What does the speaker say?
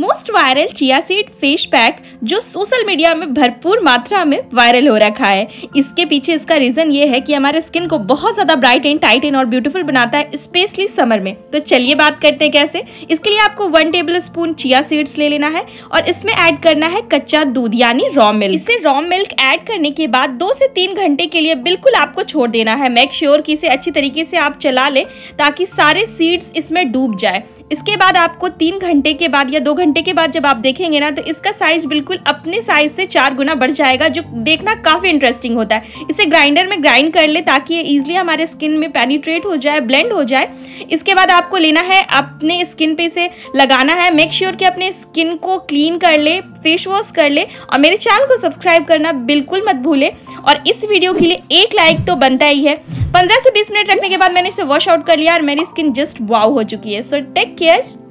most viral chia seed face pack जो social media में भरपूर मात्रा में वायरल हो रखा है इसके पीछे इसका रीज़न ये है कि हमारे स्किन को बहुत ज़्यादा ब्राइट एंड टाइट एंड और ब्यूटीफुल बनाता है स्पेशली समर में तो चलिए बात करते हैं कैसे इसके लिए आपको one tablespoon chia seeds ले लेना है और इसमें ऐड करना है कच्चा दूध यानी रॉ मिल्क इसे रॉ मिल्क ऐड करने के बाद दो से तीन घंटे के लिए बिल्कुल आपको छोड़ देना है मेक श्योर की इसे अच्छी तरीके से आप चला ले ताकि सारे सीड्स इसमें डूब जाए इसके बाद आपको तीन घंटे के बाद या दो घंटे के बाद जब आप देखेंगे ना तो इसका साइज बिल्कुल अपने साइज से चार गुना बढ़ जाएगा जो देखना काफ़ी इंटरेस्टिंग होता है इसे ग्राइंडर में ग्राइंड कर ले ताकि ये इजिली हमारे स्किन में पेनिट्रेट हो जाए ब्लेंड हो जाए इसके बाद आपको लेना है अपने स्किन पे इसे लगाना है मेक श्योर sure कि अपने स्किन को क्लीन कर ले फेस वॉश कर ले और मेरे चैनल को सब्सक्राइब करना बिल्कुल मत भूले और इस वीडियो के लिए एक लाइक तो बनता ही है पंद्रह से बीस मिनट रखने के बाद मैंने इसे वॉश आउट कर लिया और मेरी स्किन जस्ट वाव हो चुकी है सो टेक केयर